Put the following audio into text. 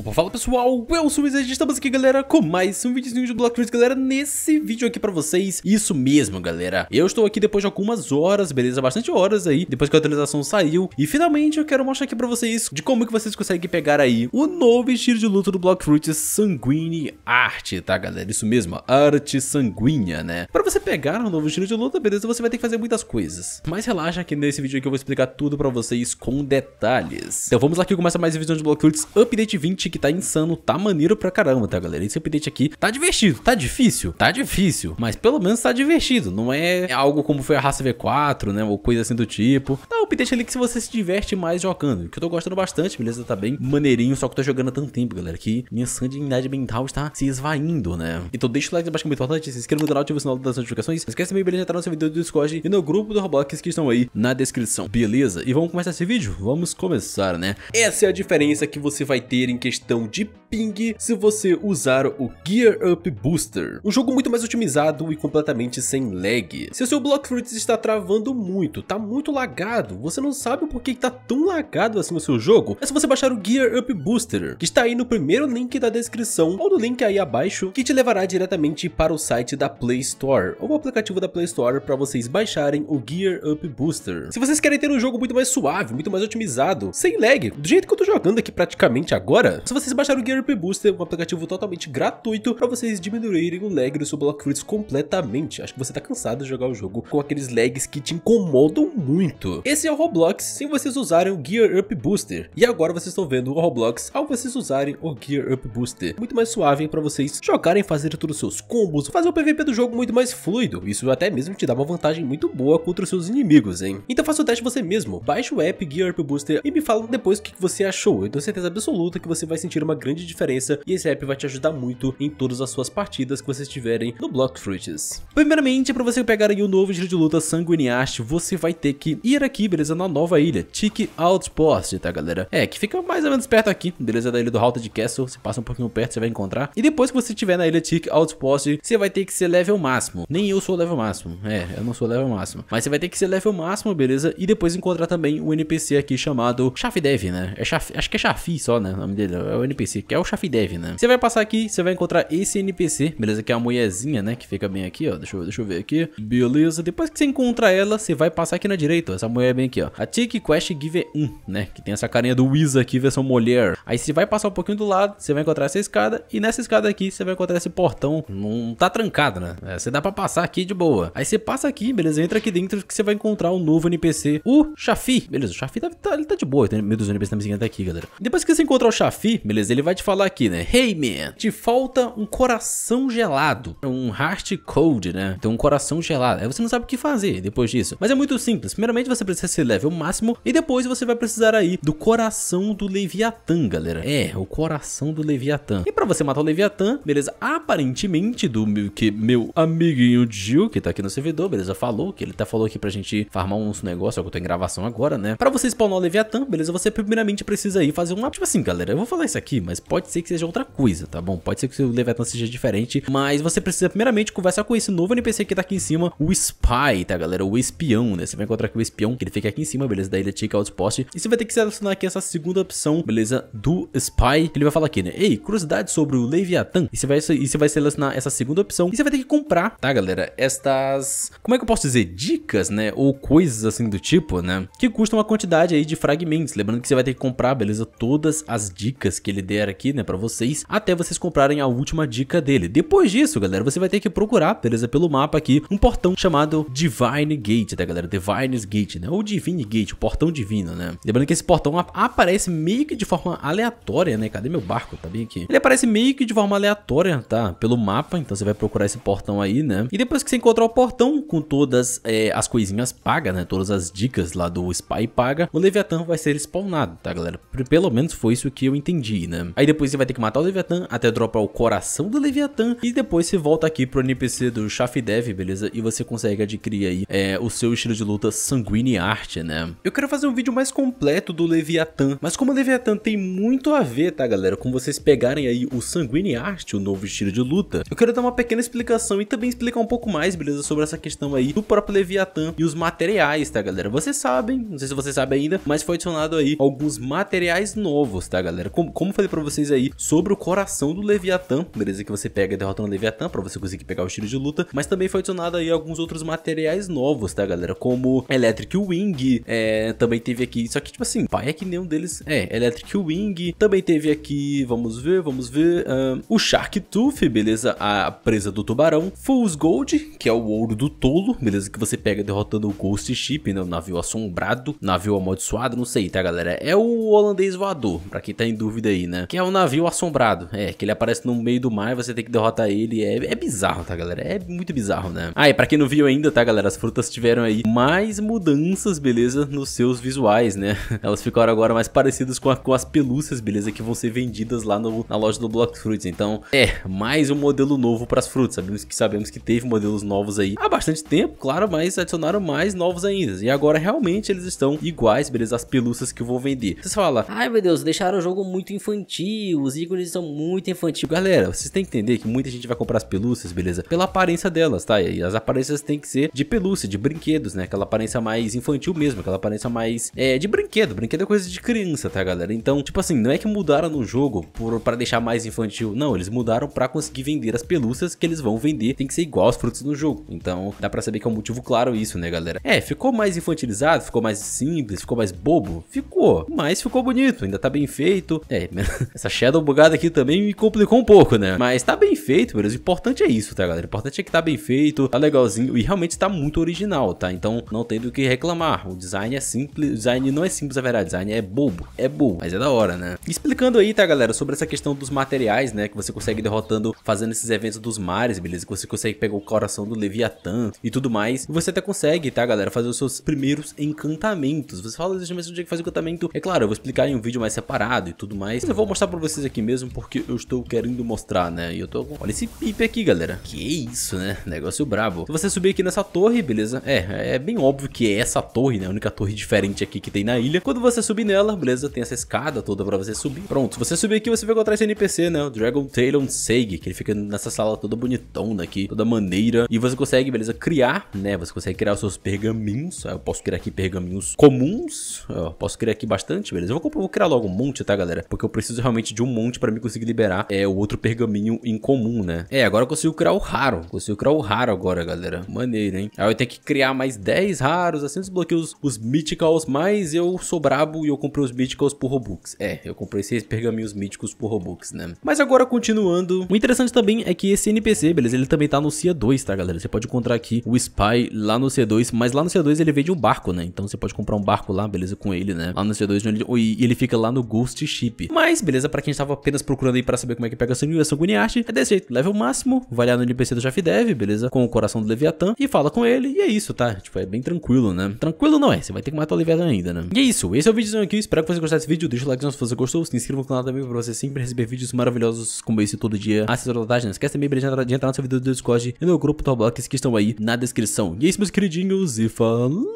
Opa, fala pessoal, eu sou o e estamos aqui galera com mais um videozinho de Block galera, nesse vídeo aqui pra vocês, isso mesmo galera, eu estou aqui depois de algumas horas, beleza, bastante horas aí, depois que a atualização saiu, e finalmente eu quero mostrar aqui pra vocês de como que vocês conseguem pegar aí o novo estilo de luta do Block Fruits Sanguine Art, tá galera, isso mesmo, arte sanguínea, né, pra você pegar o um novo estilo de luta, beleza, você vai ter que fazer muitas coisas, mas relaxa que nesse vídeo aqui eu vou explicar tudo pra vocês com detalhes, então vamos lá que começa mais um vídeo de Block Fruits Update 20, que tá insano, tá maneiro pra caramba, tá galera? Esse update aqui tá divertido, tá difícil, tá difícil, mas pelo menos tá divertido, não é algo como foi a raça V4, né, ou coisa assim do tipo. Tá um update ali que se você se diverte mais jogando, que eu tô gostando bastante, beleza? Tá bem maneirinho, só que eu tô jogando há tanto tempo, galera, que minha sanidade mental está se esvaindo, né? Então deixa o like embaixo que é muito importante, tá? se inscreva no canal, ativa o sinal das notificações, não esquece também, beleza, entrar tá no seu vídeo do Discord e no grupo do Roblox que estão aí na descrição, beleza? E vamos começar esse vídeo? Vamos começar, né? Essa é a diferença que você vai ter em questão questão de ping se você usar o Gear Up Booster, um jogo muito mais otimizado e completamente sem lag. Se o seu Block Fruits está travando muito, tá muito lagado, você não sabe o porquê que tá tão lagado assim o seu jogo, é se você baixar o Gear Up Booster, que está aí no primeiro link da descrição ou no link aí abaixo, que te levará diretamente para o site da Play Store ou o aplicativo da Play Store para vocês baixarem o Gear Up Booster. Se vocês querem ter um jogo muito mais suave, muito mais otimizado, sem lag, do jeito que eu tô jogando aqui praticamente agora, se vocês baixarem o Gear Up Booster, um aplicativo totalmente gratuito para vocês diminuírem o lag do seu Block Fruits completamente. Acho que você tá cansado de jogar o jogo com aqueles lags que te incomodam muito. Esse é o Roblox sem vocês usarem o Gear Up Booster. E agora vocês estão vendo o Roblox ao vocês usarem o Gear Up Booster. Muito mais suave para vocês jogarem, fazer todos os seus combos, fazer o PVP do jogo muito mais fluido. Isso até mesmo te dá uma vantagem muito boa contra os seus inimigos, hein? Então faça o teste você mesmo. Baixe o app Gear Up Booster e me fala depois o que você achou. Eu tenho certeza absoluta que você vai sentir uma grande diferença e esse app vai te ajudar muito em todas as suas partidas que vocês tiverem no Block Fruits. Primeiramente, para você pegar aí o novo giro de luta Sanguiniaste, você vai ter que ir aqui, beleza, na nova ilha, Tick Outpost, tá galera? É, que fica mais ou menos perto aqui, beleza, da ilha do de Castle, você passa um pouquinho perto, você vai encontrar. E depois que você estiver na ilha Tick Outpost, você vai ter que ser level máximo. Nem eu sou level máximo, é, eu não sou level máximo. Mas você vai ter que ser level máximo, beleza, e depois encontrar também um NPC aqui chamado Chafdev, né? É Chaf... Acho que é Chafi só, né, o nome dele, é o NPC, que é o Chafidev, né? Você vai passar aqui, você vai encontrar esse NPC, beleza? Que é a mulherzinha, né? Que fica bem aqui, ó. Deixa eu, deixa eu ver aqui. Beleza. Depois que você encontra ela, você vai passar aqui na direita, ó. Essa mulher bem aqui, ó. A Take Quest Give 1, né? Que tem essa carinha do Wiz aqui, versão mulher. Aí você vai passar um pouquinho do lado, você vai encontrar essa escada. E nessa escada aqui, você vai encontrar esse portão. Não tá trancado, né? É, você dá pra passar aqui de boa. Aí você passa aqui, beleza? Entra aqui dentro que você vai encontrar um novo NPC, o Chafi. Beleza, o Chafi tá, tá, ele tá de boa. Meu Deus, o NPC tá me seguindo até aqui, galera. Depois que você encontrar o Chafi, Luffy, beleza? Ele vai te falar aqui, né? Hey man, te falta um coração gelado. É um heart cold, né? Então um coração gelado. Aí você não sabe o que fazer depois disso. Mas é muito simples. Primeiramente você precisa ser level máximo e depois você vai precisar aí do coração do Leviatã, galera. É, o coração do Leviatã. E para você matar o Leviatã, beleza? Aparentemente do meu, que meu amiguinho Jill, que tá aqui no servidor, beleza? Falou que ele tá falou aqui pra gente farmar uns negócios, é que eu tô em gravação agora, né? Para você spawnar o Leviatã, beleza? Você primeiramente precisa aí fazer um tipo assim, galera, eu vou falar falar isso aqui, mas pode ser que seja outra coisa, tá bom? Pode ser que o seu Leviathan seja diferente, mas você precisa primeiramente conversar com esse novo NPC que tá aqui em cima, o Spy, tá galera? O espião, né? Você vai encontrar aqui o espião, que ele fica aqui em cima, beleza? Daí ele o outpost, e você vai ter que selecionar aqui essa segunda opção, beleza? Do Spy, ele vai falar aqui, né? Ei, curiosidade sobre o Leviathan, e você vai, e você vai selecionar essa segunda opção, e você vai ter que comprar, tá galera? Estas, como é que eu posso dizer? Dicas, né? Ou coisas assim do tipo, né? Que custam uma quantidade aí de fragmentos, lembrando que você vai ter que comprar, beleza? Todas as dicas dicas que ele der aqui, né, pra vocês, até vocês comprarem a última dica dele. Depois disso, galera, você vai ter que procurar, beleza, pelo mapa aqui, um portão chamado Divine Gate, tá, galera? Divine's Gate, né? Ou Divine Gate, o portão divino, né? Lembrando que esse portão aparece meio que de forma aleatória, né? Cadê meu barco? Tá bem aqui. Ele aparece meio que de forma aleatória, tá? Pelo mapa, então você vai procurar esse portão aí, né? E depois que você encontrar o portão com todas é, as coisinhas pagas, né? Todas as dicas lá do Spy paga, o Leviathan vai ser spawnado, tá, galera? Pelo menos foi isso que eu entendi entendi, né? Aí depois você vai ter que matar o Leviatã até dropar o coração do Leviatã. E depois você volta aqui pro NPC do Shafdev, beleza? E você consegue adquirir aí é, o seu estilo de luta Sanguine arte, né? Eu quero fazer um vídeo mais completo do Leviatã. Mas como o Leviatã tem muito a ver, tá, galera? Com vocês pegarem aí o Sanguine arte, o novo estilo de luta. Eu quero dar uma pequena explicação e também explicar um pouco mais, beleza? Sobre essa questão aí do próprio Leviatã e os materiais, tá, galera? Vocês sabem, não sei se vocês sabem ainda, mas foi adicionado aí alguns materiais novos, tá, galera? Como como falei para vocês aí sobre o coração do Leviatã, beleza? Que você pega derrotando o Leviatã para você conseguir pegar o estilo de luta, mas também foi adicionado aí alguns outros materiais novos, tá, galera? Como Electric Wing, é, também teve aqui, só que tipo assim, pai é que nenhum deles é, Electric Wing, também teve aqui, vamos ver, vamos ver, um, o Shark Tooth, beleza? A presa do tubarão, Fool's Gold, que é o ouro do tolo, beleza? Que você pega derrotando o Ghost Ship, né? O navio assombrado, navio amaldiçoado, não sei, tá, galera? É o holandês voador, pra quem tá em dúvida dúvida aí, né? Que é um navio assombrado. É, que ele aparece no meio do mar, você tem que derrotar ele. É, é bizarro, tá, galera? É muito bizarro, né? Ah, e pra quem não viu ainda, tá, galera? As frutas tiveram aí mais mudanças, beleza? Nos seus visuais, né? Elas ficaram agora mais parecidas com, a, com as pelúcias, beleza? Que vão ser vendidas lá no, na loja do Block Fruits. Então, é, mais um modelo novo pras frutas. Sabemos que, sabemos que teve modelos novos aí há bastante tempo, claro, mas adicionaram mais novos ainda. E agora, realmente, eles estão iguais, beleza? As pelúcias que eu vou vender. Vocês falam, ai meu Deus, deixaram o jogo muito muito infantil, os ícones são muito infantil. Galera, vocês têm que entender que muita gente vai comprar as pelúcias, beleza? Pela aparência delas, tá? E as aparências têm que ser de pelúcia, de brinquedos, né? Aquela aparência mais infantil mesmo, aquela aparência mais é, de brinquedo. Brinquedo é coisa de criança, tá, galera? Então, tipo assim, não é que mudaram no jogo por para deixar mais infantil. Não, eles mudaram para conseguir vender as pelúcias que eles vão vender. Tem que ser igual aos frutos no jogo. Então, dá para saber que é um motivo claro isso, né, galera? É, ficou mais infantilizado, ficou mais simples, ficou mais bobo. Ficou, mas ficou bonito, ainda tá bem feito. É, velho. É, essa Shadow bugada aqui também me complicou um pouco, né? Mas tá bem feito, beleza? O importante é isso, tá, galera? O importante é que tá bem feito, tá legalzinho e realmente tá muito original, tá? Então não tem do que reclamar. O design é simples, o design não é simples, a é verdade. O design é bobo, é bobo, mas é da hora, né? Explicando aí, tá, galera, sobre essa questão dos materiais, né? Que você consegue derrotando, fazendo esses eventos dos mares, beleza? Que você consegue pegar o coração do Leviatã e tudo mais. E você até consegue, tá, galera? Fazer os seus primeiros encantamentos. Você fala, deixa eu ver se eu tinha que faz encantamento. É claro, eu vou explicar em um vídeo mais separado e tudo mais mais. Mas eu vou mostrar pra vocês aqui mesmo, porque eu estou querendo mostrar, né? E eu tô... Olha esse pipe aqui, galera. Que isso, né? Negócio brabo. Se você subir aqui nessa torre, beleza? É, é bem óbvio que é essa torre, né? A única torre diferente aqui que tem na ilha. Quando você subir nela, beleza? Tem essa escada toda pra você subir. Pronto. Se você subir aqui, você vai encontrar esse NPC, né? O Dragon Talon Seig, que ele fica nessa sala toda bonitona aqui, toda maneira. E você consegue, beleza, criar, né? Você consegue criar os seus pergaminhos. Eu posso criar aqui pergaminhos comuns. Eu posso criar aqui bastante, beleza? Eu vou, vou criar logo um monte, tá, galera? porque eu preciso realmente de um monte para me conseguir liberar é o outro pergaminho em comum, né? É, agora eu consigo criar o raro. Consigo criar o raro agora, galera. Maneiro, hein? Aí eu tenho que criar mais 10 raros, assim eu desbloqueio os, os mythicals, mas eu sou brabo e eu comprei os mythicals por Robux. É, eu comprei seis pergaminhos míticos por Robux, né? Mas agora continuando, o interessante também é que esse NPC, beleza, ele também tá no CIA 2, tá, galera? Você pode encontrar aqui o Spy lá no CIA 2, mas lá no CIA 2 ele vende um barco, né? Então você pode comprar um barco lá, beleza, com ele, né? Lá no CIA 2 ele, ele fica lá no Ghost Ship, equipe. Mas, beleza, pra quem estava apenas procurando aí pra saber como é que pega a sanguinha, sanguiniarte, é desse jeito, level máximo, vai lá no NPC do Jafdev, beleza, com o coração do Leviatã, e fala com ele, e é isso, tá? Tipo, é bem tranquilo, né? Tranquilo não é, você vai ter que matar o Leviatã ainda, né? E é isso, esse é o vídeozão aqui, espero que você gostaram desse vídeo, deixa o likezão se você gostou, se inscreva no canal também pra você sempre receber vídeos maravilhosos como esse todo dia, às a horas da tarde, não esquece também de entrar, no seu vídeo do Discord e no grupo Roblox que estão aí na descrição. E é isso, meus queridinhos, e falou!